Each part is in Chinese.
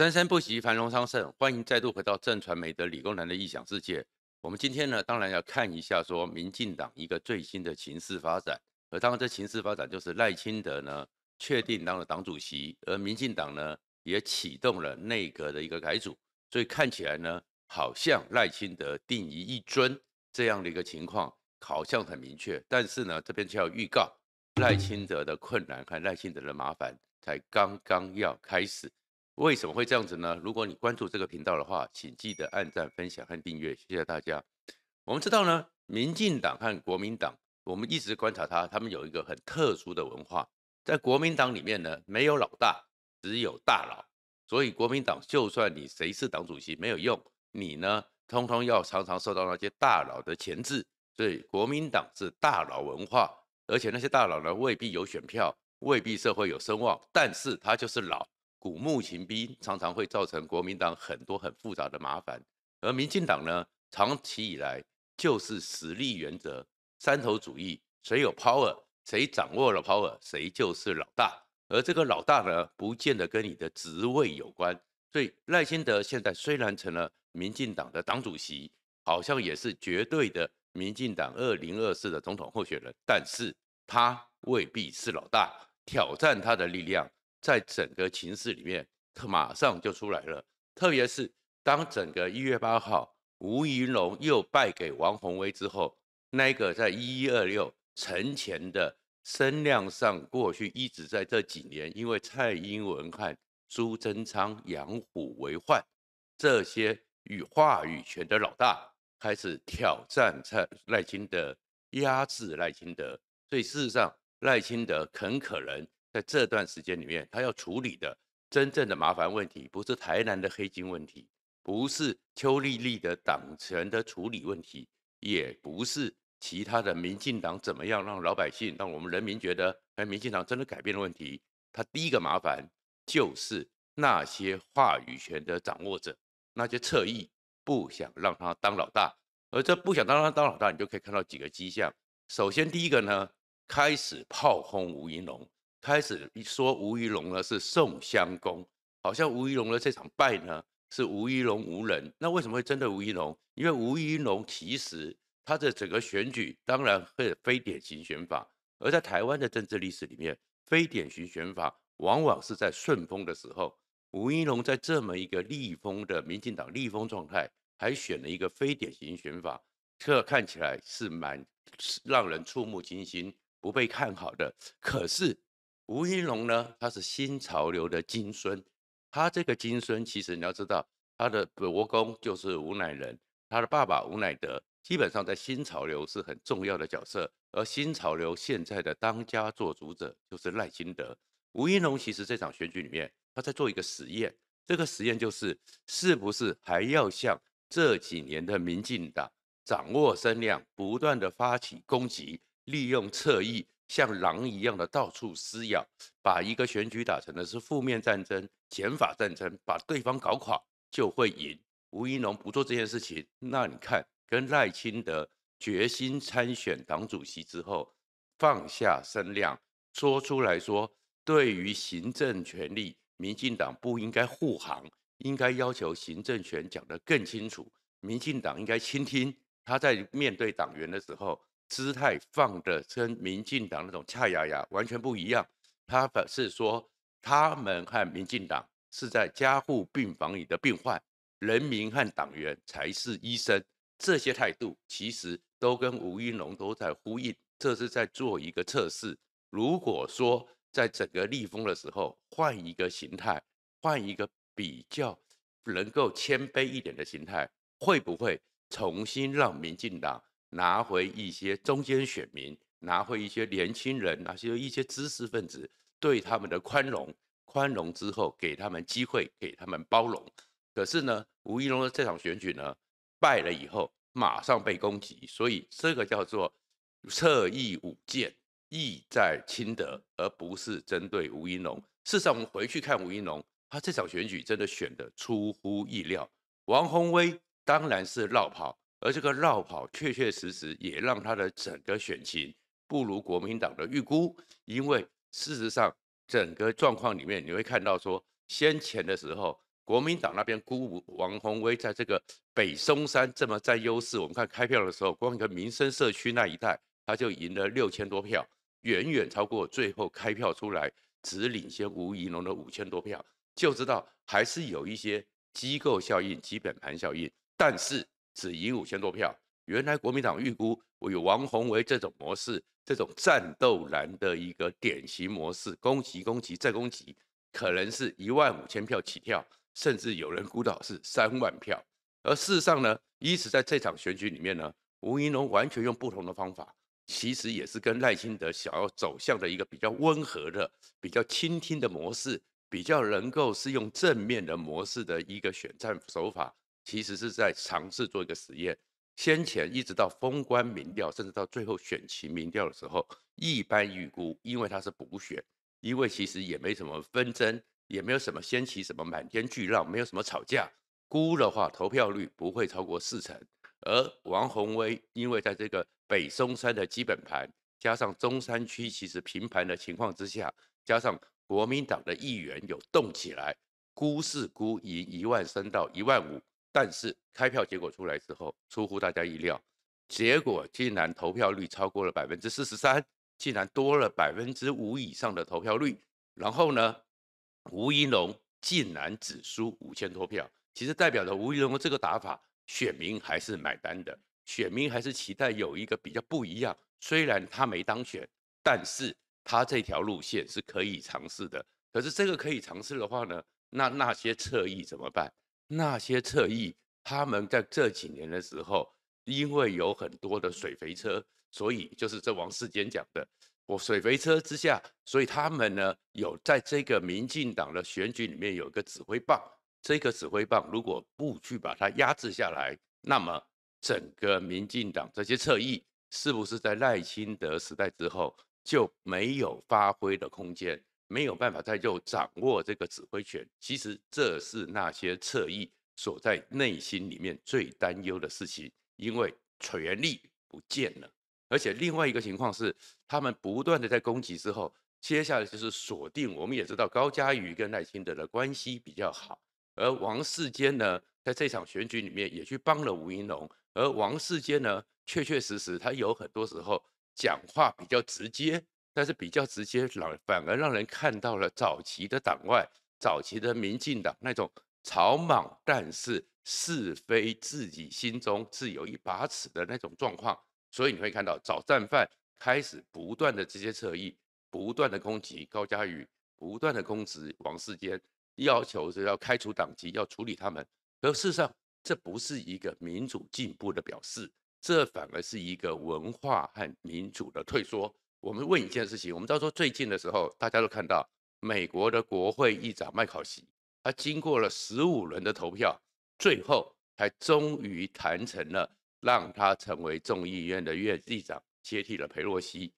生生不息，繁荣昌盛。欢迎再度回到正传媒的理工男的异想世界。我们今天呢，当然要看一下说民进党一个最新的情势发展。而当然，这情势发展就是赖清德呢确定当了党主席，而民进党呢也启动了内阁的一个改组。所以看起来呢，好像赖清德定于一尊这样的一个情况，好像很明确。但是呢，这边却要预告，赖清德的困难和赖清德的麻烦才刚刚要开始。为什么会这样子呢？如果你关注这个频道的话，请记得按赞、分享和订阅，谢谢大家。我们知道呢，民进党和国民党，我们一直观察他，他们有一个很特殊的文化，在国民党里面呢，没有老大，只有大佬，所以国民党就算你谁是党主席没有用，你呢，通通要常常受到那些大佬的钳制。所以国民党是大佬文化，而且那些大佬呢，未必有选票，未必社会有声望，但是他就是老。古墓秦兵常常会造成国民党很多很复杂的麻烦，而民进党呢，长期以来就是实力原则、三头主义，谁有 power，谁掌握了 power，谁就是老大。而这个老大呢，不见得跟你的职位有关。所以赖清德现在虽然成了民进党的党主席，好像也是绝对的民进党二零二四的总统候选人，但是他未必是老大，挑战他的力量。在整个情势里面，他马上就出来了。特别是当整个一月八号吴云龙又败给王鸿威之后，那个在一一二六陈前的声量上，过去一直在这几年，因为蔡英文和朱增昌养虎为患，这些与话语权的老大开始挑战蔡赖清德，压制赖清德。所以事实上，赖清德很可能。在这段时间里面，他要处理的真正的麻烦问题，不是台南的黑金问题，不是邱丽丽的党权的处理问题，也不是其他的民进党怎么样让老百姓、让我们人民觉得，哎，民进党真的改变了问题。他第一个麻烦就是那些话语权的掌握者，那些侧翼不想让他当老大，而这不想让他当老大，你就可以看到几个迹象。首先，第一个呢，开始炮轰吴盈龙。开始说吴宜龙呢是宋襄公，好像吴宜龙的这场败呢是吴宜龙无能。那为什么会针对吴宜龙？因为吴宜龙其实他的整个选举当然会非典型选法，而在台湾的政治历史里面，非典型选法往往是在顺风的时候，吴宜龙在这么一个逆风的民进党逆风状态，还选了一个非典型选法，这看起来是蛮让人触目惊心、不被看好的。可是。吴英龙呢？他是新潮流的金孙。他这个金孙，其实你要知道，他的伯公就是吴乃仁，他的爸爸吴乃德，基本上在新潮流是很重要的角色。而新潮流现在的当家做主者就是赖清德。吴英龙其实这场选举里面，他在做一个实验。这个实验就是，是不是还要向这几年的民进党掌握声量，不断的发起攻击，利用侧翼？像狼一样的到处撕咬，把一个选举打成的是负面战争、减法战争，把对方搞垮就会赢。吴一农不做这件事情，那你看，跟赖清德决心参选党主席之后，放下身量，说出来说，对于行政权力，民进党不应该护航，应该要求行政权讲得更清楚。民进党应该倾听他在面对党员的时候。姿态放的跟民进党那种“恰牙牙”完全不一样，他反是说他们和民进党是在加护病房里的病患，人民和党员才是医生。这些态度其实都跟吴音龙都在呼应，这是在做一个测试。如果说在整个立风的时候换一个形态，换一个比较能够谦卑一点的形态，会不会重新让民进党？拿回一些中间选民，拿回一些年轻人，拿些一些知识分子对他们的宽容，宽容之后给他们机会，给他们包容。可是呢，吴一龙的这场选举呢，败了以后马上被攻击，所以这个叫做侧翼舞剑，意在亲德，而不是针对吴一龙。事实上，我们回去看吴一龙，他这场选举真的选的出乎意料。王宏威当然是绕跑。而这个绕跑确确实实也让他的整个选情不如国民党的预估，因为事实上整个状况里面，你会看到说，先前的时候，国民党那边辜王宏威在这个北松山这么占优势，我们看开票的时候，光一个民生社区那一带，他就赢了六千多票，远远超过最后开票出来只领先吴怡农的五千多票，就知道还是有一些机构效应、基本盘效应，但是。只赢五千多票。原来国民党预估，我有王宏维这种模式，这种战斗蓝的一个典型模式，攻击、攻击再攻击，可能是一万五千票起跳，甚至有人估到是三万票。而事实上呢，因此在这场选举里面呢，吴云龙完全用不同的方法，其实也是跟赖清德想要走向的一个比较温和的、比较倾听的模式，比较能够是用正面的模式的一个选战手法。其实是在尝试做一个实验。先前一直到封关民调，甚至到最后选情民调的时候，一般预估，因为它是补选，因为其实也没什么纷争，也没有什么掀起什么满天巨浪，没有什么吵架。估的话，投票率不会超过四成。而王宏威，因为在这个北松山的基本盘加上中山区其实平盘的情况之下，加上国民党的议员有动起来，估是估赢一万升到一万五。但是开票结果出来之后，出乎大家意料，结果竟然投票率超过了百分之四十三，竟然多了百分之五以上的投票率。然后呢，吴怡龙竟然只输五千多票，其实代表着吴怡龙这个打法，选民还是买单的，选民还是期待有一个比较不一样。虽然他没当选，但是他这条路线是可以尝试的。可是这个可以尝试的话呢，那那些侧翼怎么办？那些侧翼，他们在这几年的时候，因为有很多的水肥车，所以就是这王世坚讲的，我水肥车之下，所以他们呢有在这个民进党的选举里面有一个指挥棒。这个指挥棒如果不去把它压制下来，那么整个民进党这些侧翼，是不是在赖清德时代之后就没有发挥的空间？没有办法再就掌握这个指挥权，其实这是那些侧翼所在内心里面最担忧的事情，因为权力不见了。而且另外一个情况是，他们不断的在攻击之后，接下来就是锁定。我们也知道高嘉瑜跟赖清德的关系比较好，而王世坚呢，在这场选举里面也去帮了吴英龙，而王世坚呢，确确实实他有很多时候讲话比较直接。但是比较直接，让反而让人看到了早期的党外、早期的民进党那种草莽，但是是非自己心中是有一把尺的那种状况。所以你会看到早战犯开始不断的直接侧翼，不断的攻击高嘉瑜，不断的攻击王世坚，要求是要开除党籍、要处理他们。可事实上，这不是一个民主进步的表示，这反而是一个文化和民主的退缩。我们问一件事情，我们到时候最近的时候，大家都看到美国的国会议长麦考锡，他经过了十五轮的投票，最后才终于谈成了，让他成为众议院的院议长，接替了佩洛西。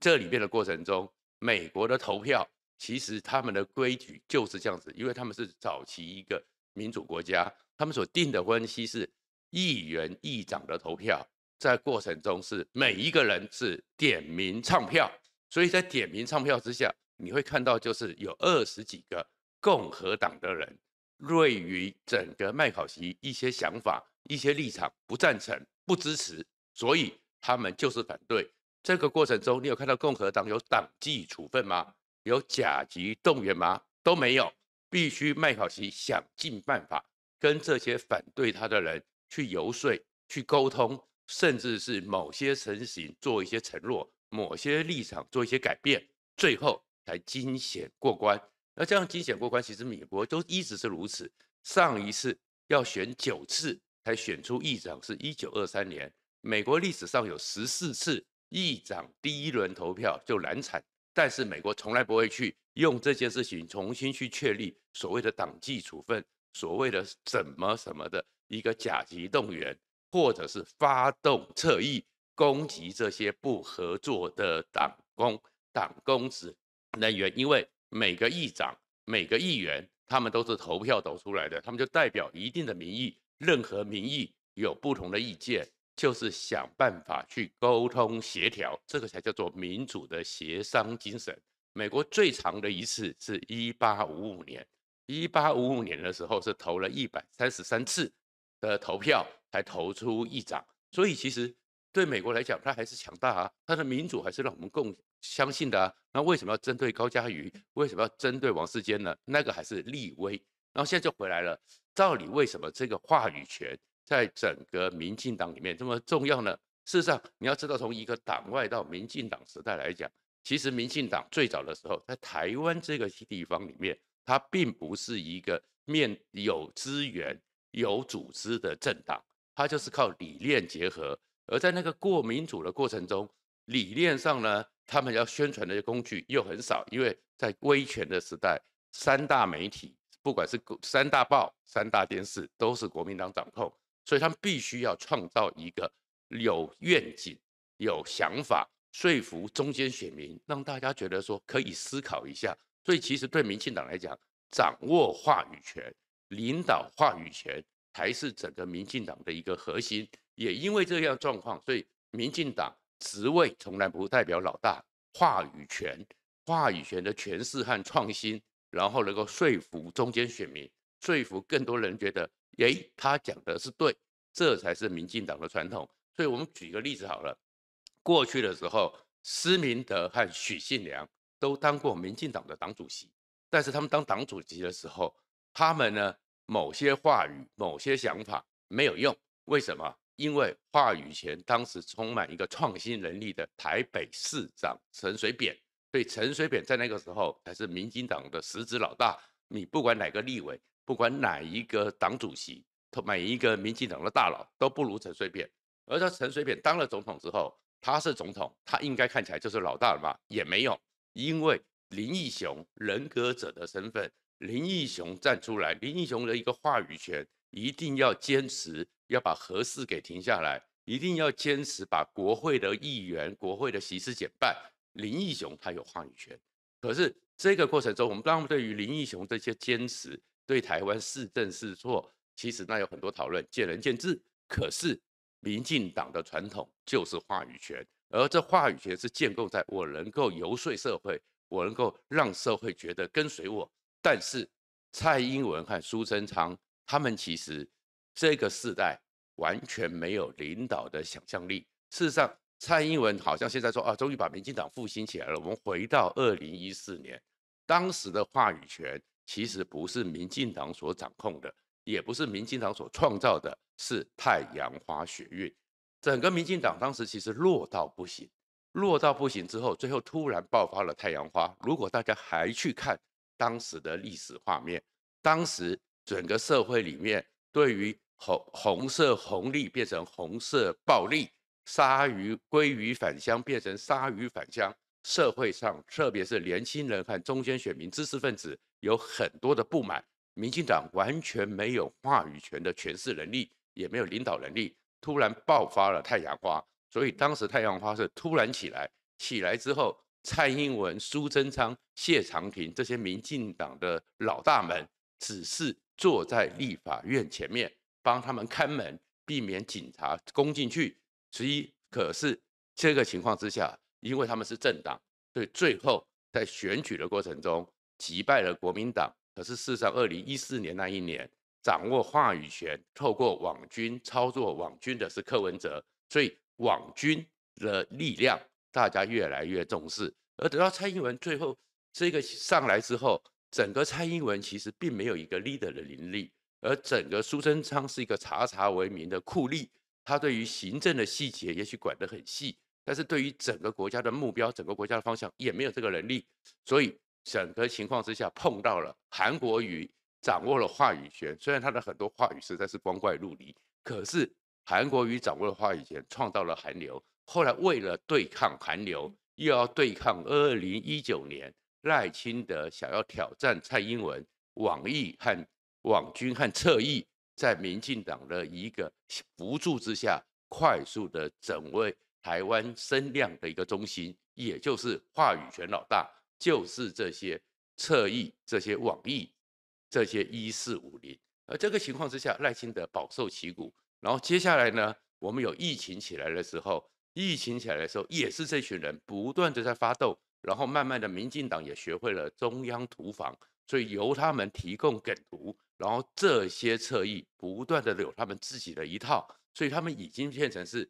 这里面的过程中，美国的投票其实他们的规矩就是这样子，因为他们是早期一个民主国家，他们所定的关系是议员议长的投票。在过程中是每一个人是点名唱票，所以在点名唱票之下，你会看到就是有二十几个共和党的人对于整个麦考西一些想法、一些立场不赞成、不支持，所以他们就是反对。这个过程中，你有看到共和党有党纪处分吗？有甲级动员吗？都没有。必须麦考西想尽办法跟这些反对他的人去游说、去沟通。甚至是某些情形做一些承诺，某些立场做一些改变，最后才惊险过关。那这样惊险过关，其实美国都一直是如此。上一次要选九次才选出议长，是一九二三年。美国历史上有十四次议长第一轮投票就难产，但是美国从来不会去用这件事情重新去确立所谓的党纪处分，所谓的什么什么的一个甲级动员。或者是发动侧翼攻击这些不合作的党工、党工职人员，因为每个议长、每个议员，他们都是投票走出来的，他们就代表一定的民意。任何民意有不同的意见，就是想办法去沟通协调，这个才叫做民主的协商精神。美国最长的一次是一八五五年，一八五五年的时候是投了一百三十三次的投票。才投出一掌，所以其实对美国来讲，它还是强大啊。它的民主还是让我们共相信的啊。那为什么要针对高嘉瑜？为什么要针对王世坚呢？那个还是立威。然后现在就回来了。到底为什么这个话语权在整个民进党里面这么重要呢？事实上，你要知道，从一个党外到民进党时代来讲，其实民进党最早的时候在台湾这个地方里面，它并不是一个面有资源、有组织的政党。他就是靠理念结合，而在那个过民主的过程中，理念上呢，他们要宣传的工具又很少，因为在威权的时代，三大媒体，不管是三大报、三大电视，都是国民党掌控，所以他们必须要创造一个有愿景、有想法，说服中间选民，让大家觉得说可以思考一下。所以其实对民进党来讲，掌握话语权、领导话语权。才是整个民进党的一个核心，也因为这样状况，所以民进党职位从来不代表老大话语权，话语权的诠释和创新，然后能够说服中间选民，说服更多人觉得，诶，他讲的是对，这才是民进党的传统。所以我们举一个例子好了，过去的时候，施明德和许信良都当过民进党的党主席，但是他们当党主席的时候，他们呢？某些话语、某些想法没有用，为什么？因为话语权当时充满一个创新能力的台北市长陈水扁，所以陈水扁在那个时候还是民进党的实质老大。你不管哪个立委，不管哪一个党主席，每一个民进党的大佬都不如陈水扁。而他陈水扁当了总统之后，他是总统，他应该看起来就是老大了吧？也没有，因为林义雄人格者的身份。林义雄站出来，林义雄的一个话语权一定要坚持，要把核事给停下来，一定要坚持把国会的议员、国会的席次减半。林义雄他有话语权，可是这个过程中，我们当然对于林义雄这些坚持，对台湾是正是错，其实那有很多讨论，见仁见智。可是民进党的传统就是话语权，而这话语权是建构在我能够游说社会，我能够让社会觉得跟随我。但是蔡英文和苏贞昌他们其实这个时代完全没有领导的想象力。事实上，蔡英文好像现在说啊，终于把民进党复兴起来了。我们回到二零一四年，当时的话语权其实不是民进党所掌控的，也不是民进党所创造的，是太阳花学运。整个民进党当时其实弱到不行，弱到不行之后，最后突然爆发了太阳花。如果大家还去看，当时的历史画面，当时整个社会里面，对于红红色红利变成红色暴利，鲨鱼鲑鱼返乡变成鲨鱼返乡，社会上特别是年轻人和中间选民、知识分子有很多的不满。民进党完全没有话语权的诠释能力，也没有领导能力，突然爆发了太阳花，所以当时太阳花是突然起来，起来之后。蔡英文、苏贞昌、谢长廷这些民进党的老大们，只是坐在立法院前面帮他们看门，避免警察攻进去。所以，可是这个情况之下，因为他们是政党，所以最后在选举的过程中击败了国民党。可是，事实上，二零一四年那一年掌握话语权、透过网军操作网军的是柯文哲，所以网军的力量。大家越来越重视，而等到蔡英文最后这个上来之后，整个蔡英文其实并没有一个 leader 的能力，而整个苏贞昌是一个查查为名的酷吏，他对于行政的细节也许管得很细，但是对于整个国家的目标、整个国家的方向也没有这个能力，所以整个情况之下碰到了韩国瑜掌握了话语权，虽然他的很多话语实在是光怪陆离，可是韩国瑜掌握了话语权，创造了韩流。后来为了对抗韩流，又要对抗二零一九年赖清德想要挑战蔡英文，网易和网军和侧翼在民进党的一个辅助之下，快速的整位台湾声量的一个中心，也就是话语权老大，就是这些侧翼、这些网易、这些一四五零。而这个情况之下，赖清德饱受其苦。然后接下来呢，我们有疫情起来的时候。疫情起来的时候，也是这群人不断的在发动，然后慢慢的，民进党也学会了中央图房，所以由他们提供梗图，然后这些侧翼不断的有他们自己的一套，所以他们已经变成是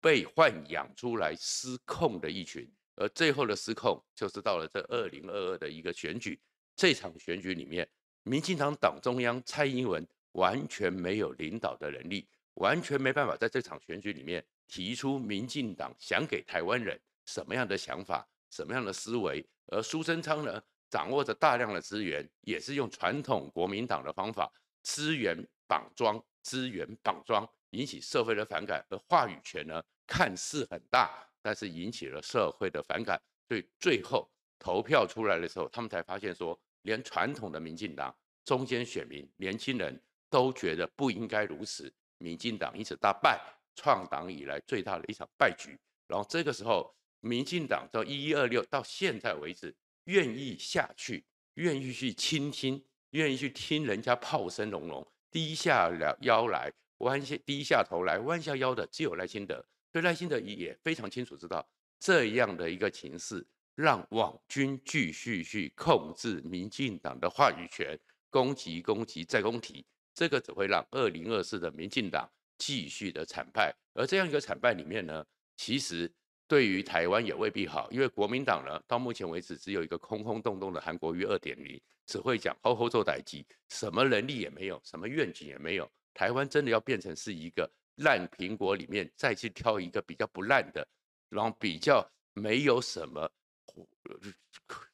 被豢养出来失控的一群，而最后的失控就是到了这二零二二的一个选举，这场选举里面，民进党党中央蔡英文完全没有领导的能力。完全没办法在这场选举里面提出民进党想给台湾人什么样的想法、什么样的思维。而苏贞昌呢，掌握着大量的资源，也是用传统国民党的方法，资源绑桩、资源绑桩，引起社会的反感。而话语权呢，看似很大，但是引起了社会的反感。所以最后投票出来的时候，他们才发现说，连传统的民进党中间选民、年轻人都觉得不应该如此。民进党因此大败，创党以来最大的一场败局。然后这个时候，民进党到一一二六到现在为止，愿意下去，愿意去倾听，愿意去听人家炮声隆隆，低下了腰来，弯下低下头来，弯下腰的只有赖清德。所以赖清德也非常清楚知道，这样的一个情势，让网军继续去控制民进党的话语权，攻击、攻击再攻击。这个只会让二零二四的民进党继续的惨败，而这样一个惨败里面呢，其实对于台湾也未必好，因为国民党呢，到目前为止只有一个空空洞洞的韩国瑜二点零，只会讲吼吼做代级，什么能力也没有，什么愿景也没有，台湾真的要变成是一个烂苹果里面再去挑一个比较不烂的，然后比较没有什么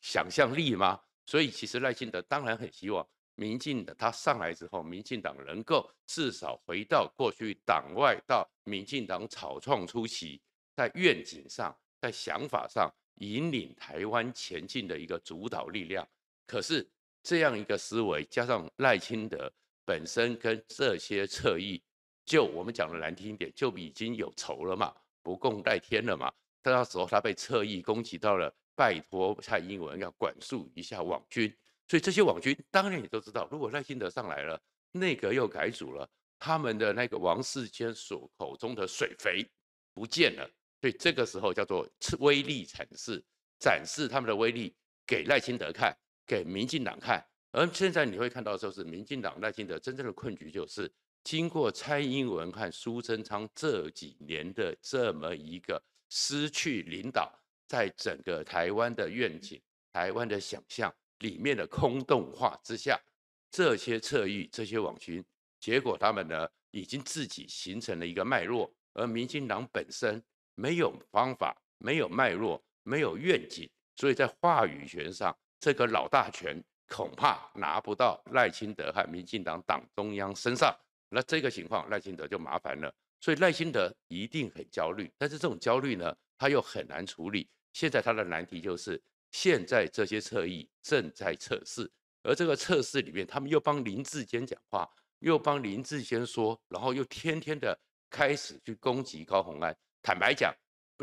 想象力吗？所以其实赖清德当然很希望。民进的他上来之后，民进党能够至少回到过去党外到民进党草创初期，在愿景上、在想法上引领台湾前进的一个主导力量。可是这样一个思维，加上赖清德本身跟这些侧翼，就我们讲的难听一点，就已经有仇了嘛，不共戴天了嘛。那时候他被侧翼攻击到了，拜托蔡英文要管束一下网军。所以这些网军当然也都知道，如果赖清德上来了，内阁又改组了，他们的那个王世坚所口中的水肥不见了，所以这个时候叫做威力展示，展示他们的威力给赖清德看，给民进党看。而现在你会看到，就是民进党赖清德真正的困局，就是经过蔡英文和苏贞昌这几年的这么一个失去领导，在整个台湾的愿景、台湾的想象。里面的空洞化之下，这些侧翼、这些网群，结果他们呢已经自己形成了一个脉络，而民进党本身没有方法、没有脉络、没有愿景，所以在话语权上，这个老大权恐怕拿不到赖清德和民进党党中央身上。那这个情况，赖清德就麻烦了。所以赖清德一定很焦虑，但是这种焦虑呢，他又很难处理。现在他的难题就是。现在这些测翼正在测试，而这个测试里面，他们又帮林志坚讲话，又帮林志坚说，然后又天天的开始去攻击高鸿安。坦白讲，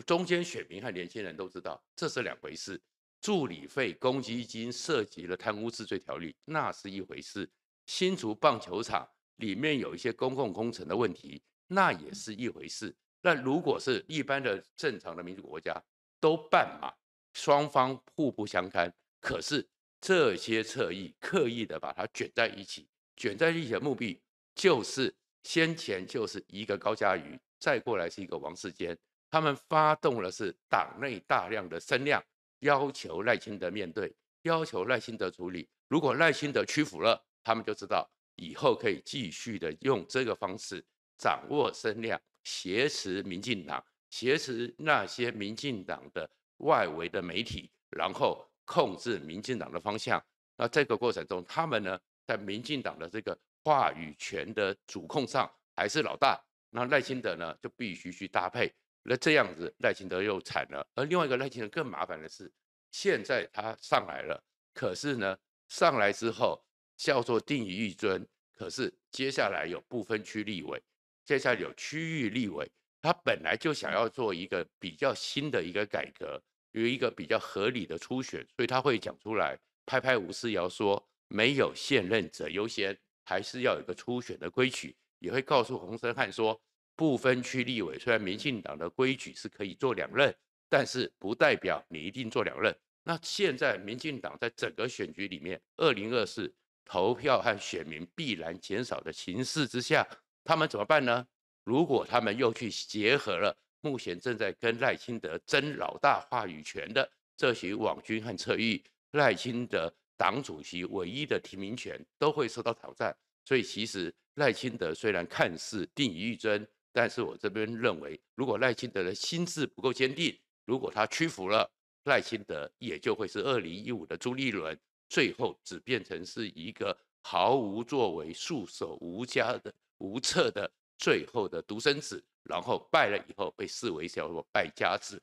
中间选民和年轻人都知道这是两回事。助理费公积金涉及了贪污治罪条例，那是一回事；新竹棒球场里面有一些公共工程的问题，那也是一回事。那如果是一般的正常的民主国家，都办嘛。双方互不相干，可是这些侧翼刻意的把它卷在一起，卷在一起的目的就是先前就是一个高家瑜，再过来是一个王世坚，他们发动了是党内大量的声量，要求耐心的面对，要求耐心的处理。如果耐心的屈服了，他们就知道以后可以继续的用这个方式掌握声量，挟持民进党，挟持那些民进党的。外围的媒体，然后控制民进党的方向。那这个过程中，他们呢，在民进党的这个话语权的主控上还是老大。那赖清德呢，就必须去搭配。那这样子，赖清德又惨了。而另外一个赖清德更麻烦的是，现在他上来了，可是呢，上来之后叫做定于一尊。可是接下来有部分区立委，接下来有区域立委，他本来就想要做一个比较新的一个改革。有一个比较合理的初选，所以他会讲出来，拍拍吴思瑶说没有现任者优先，还是要有一个初选的规矩。也会告诉洪森汉说，不分区立委虽然民进党的规矩是可以做两任，但是不代表你一定做两任。那现在民进党在整个选举里面，二零二四投票和选民必然减少的形势之下，他们怎么办呢？如果他们又去结合了？目前正在跟赖清德争老大话语权的这些网军和策翼，赖清德党主席唯一的提名权都会受到挑战。所以，其实赖清德虽然看似定于一尊，但是我这边认为，如果赖清德的心智不够坚定，如果他屈服了，赖清德也就会是二零一五的朱立伦，最后只变成是一个毫无作为、束手无家的无策的最后的独生子。然后败了以后，被视为叫做败家子。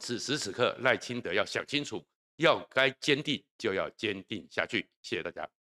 此时此刻，赖清德要想清楚，要该坚定就要坚定下去。谢谢大家。